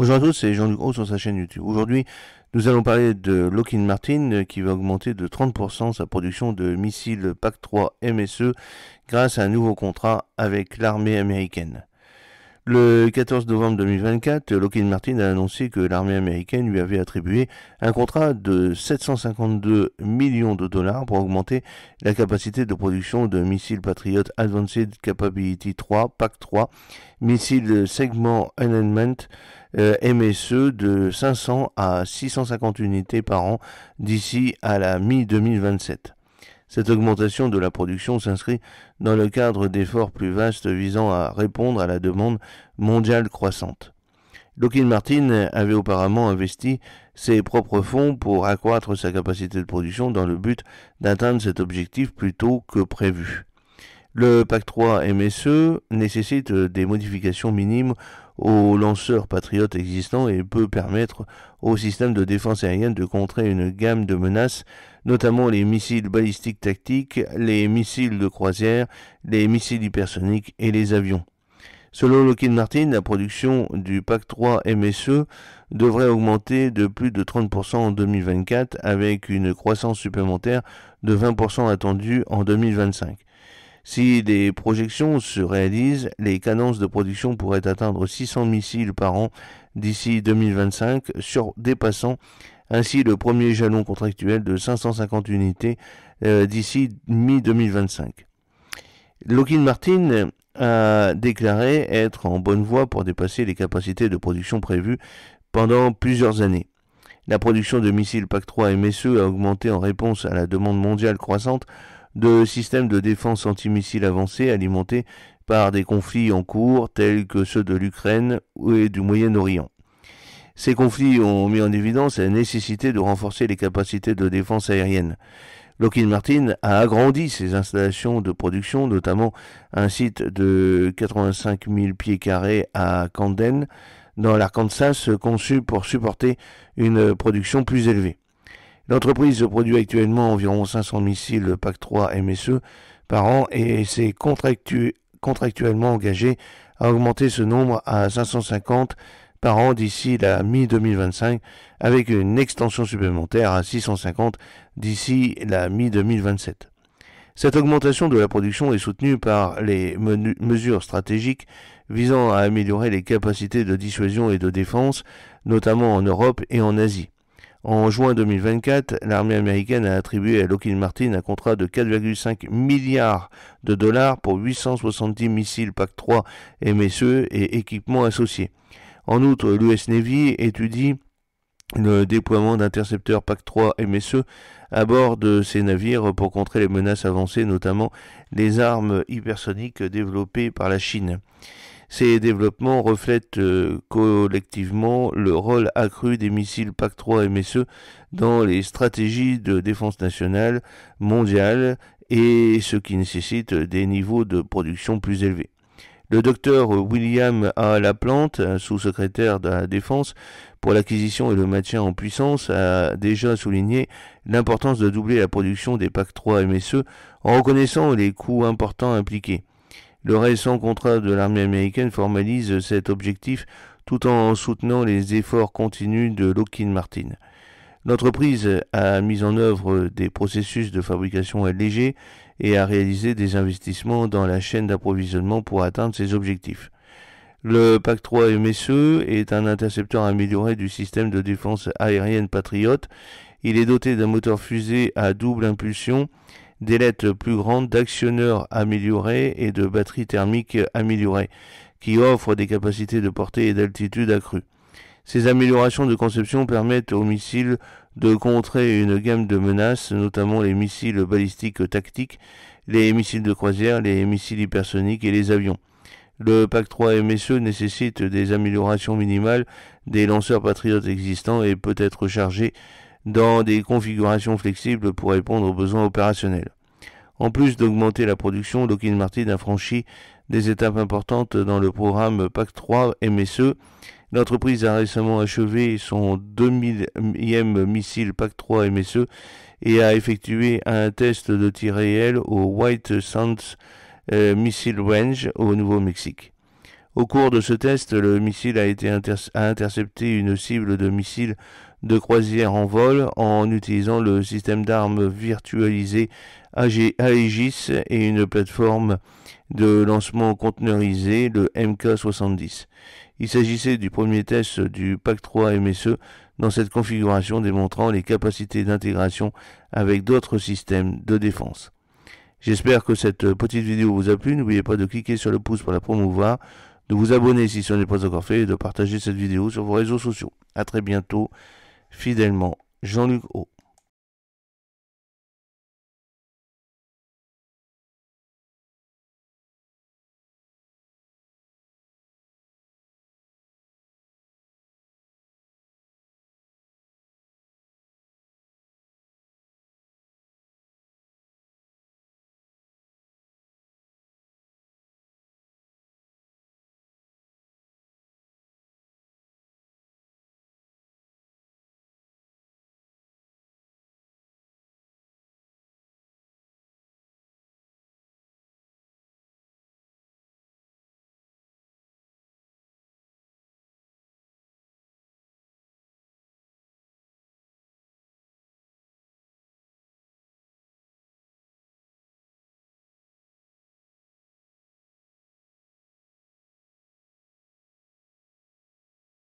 Bonjour à tous, c'est Jean-Luc sur sa chaîne YouTube. Aujourd'hui, nous allons parler de Lockheed Martin euh, qui va augmenter de 30% sa production de missiles PAC-3 MSE grâce à un nouveau contrat avec l'armée américaine. Le 14 novembre 2024, Lockheed Martin a annoncé que l'armée américaine lui avait attribué un contrat de 752 millions de dollars pour augmenter la capacité de production de missiles Patriot Advanced Capability 3, PAC-3, missiles segment Enhancement euh, MSE de 500 à 650 unités par an d'ici à la mi-2027. Cette augmentation de la production s'inscrit dans le cadre d'efforts plus vastes visant à répondre à la demande mondiale croissante. Lockheed Martin avait auparavant investi ses propres fonds pour accroître sa capacité de production dans le but d'atteindre cet objectif plus tôt que prévu. Le Pacte 3 MSE nécessite des modifications minimes aux lanceurs patriotes existants et peut permettre au système de défense aérienne de contrer une gamme de menaces, notamment les missiles balistiques tactiques, les missiles de croisière, les missiles hypersoniques et les avions. Selon Lockheed Martin, la production du PAC 3 MSE devrait augmenter de plus de 30% en 2024 avec une croissance supplémentaire de 20% attendue en 2025. Si des projections se réalisent, les cadences de production pourraient atteindre 600 missiles par an d'ici 2025, sur, dépassant ainsi le premier jalon contractuel de 550 unités euh, d'ici mi-2025. Lockheed Martin a déclaré être en bonne voie pour dépasser les capacités de production prévues pendant plusieurs années. La production de missiles PAC-3 MSE a augmenté en réponse à la demande mondiale croissante de systèmes de défense antimissile avancés alimentés par des conflits en cours tels que ceux de l'Ukraine et du Moyen-Orient. Ces conflits ont mis en évidence la nécessité de renforcer les capacités de défense aérienne. Lockheed Martin a agrandi ses installations de production, notamment un site de 85 000 pieds carrés à Camden, dans l'Arkansas, conçu pour supporter une production plus élevée. L'entreprise produit actuellement environ 500 missiles PAC-3 MSE par an et s'est contractuellement engagée à augmenter ce nombre à 550 par an d'ici la mi-2025, avec une extension supplémentaire à 650 d'ici la mi-2027. Cette augmentation de la production est soutenue par les mesures stratégiques visant à améliorer les capacités de dissuasion et de défense, notamment en Europe et en Asie. En juin 2024, l'armée américaine a attribué à Lockheed Martin un contrat de 4,5 milliards de dollars pour 870 missiles PAC-3 MSE et équipements associés. En outre, l'US Navy étudie le déploiement d'intercepteurs PAC-3 MSE à bord de ces navires pour contrer les menaces avancées, notamment les armes hypersoniques développées par la Chine. Ces développements reflètent euh, collectivement le rôle accru des missiles PAC-3 MSE dans les stratégies de défense nationale mondiale et ce qui nécessite des niveaux de production plus élevés. Le docteur William A. Laplante, sous-secrétaire de la Défense pour l'acquisition et le maintien en puissance, a déjà souligné l'importance de doubler la production des PAC 3 MSE en reconnaissant les coûts importants impliqués. Le récent contrat de l'armée américaine formalise cet objectif tout en soutenant les efforts continus de Lockheed Martin. L'entreprise a mis en œuvre des processus de fabrication allégés et a réalisé des investissements dans la chaîne d'approvisionnement pour atteindre ses objectifs. Le PAC-3 MSE est un intercepteur amélioré du système de défense aérienne Patriot. Il est doté d'un moteur fusée à double impulsion des lettres plus grandes d'actionneurs améliorés et de batteries thermiques améliorées, qui offrent des capacités de portée et d'altitude accrues. Ces améliorations de conception permettent aux missiles de contrer une gamme de menaces, notamment les missiles balistiques tactiques, les missiles de croisière, les missiles hypersoniques et les avions. Le PAC 3 MSE nécessite des améliorations minimales des lanceurs patriotes existants et peut être chargé dans des configurations flexibles pour répondre aux besoins opérationnels. En plus d'augmenter la production, Lockheed Martin a franchi des étapes importantes dans le programme PAC 3 MSE. L'entreprise a récemment achevé son 2000e missile PAC 3 MSE et a effectué un test de tir réel au White Sands euh, Missile Range au Nouveau-Mexique. Au cours de ce test, le missile a, été intercepté une cible de missile de croisière en vol en utilisant le système d'armes virtualisé Aegis et une plateforme de lancement conteneurisé, le MK70. Il s'agissait du premier test du PAC 3 MSE dans cette configuration démontrant les capacités d'intégration avec d'autres systèmes de défense. J'espère que cette petite vidéo vous a plu. N'oubliez pas de cliquer sur le pouce pour la promouvoir, de vous abonner si ce n'est pas encore fait et de partager cette vidéo sur vos réseaux sociaux. À très bientôt fidèlement Jean-Luc O.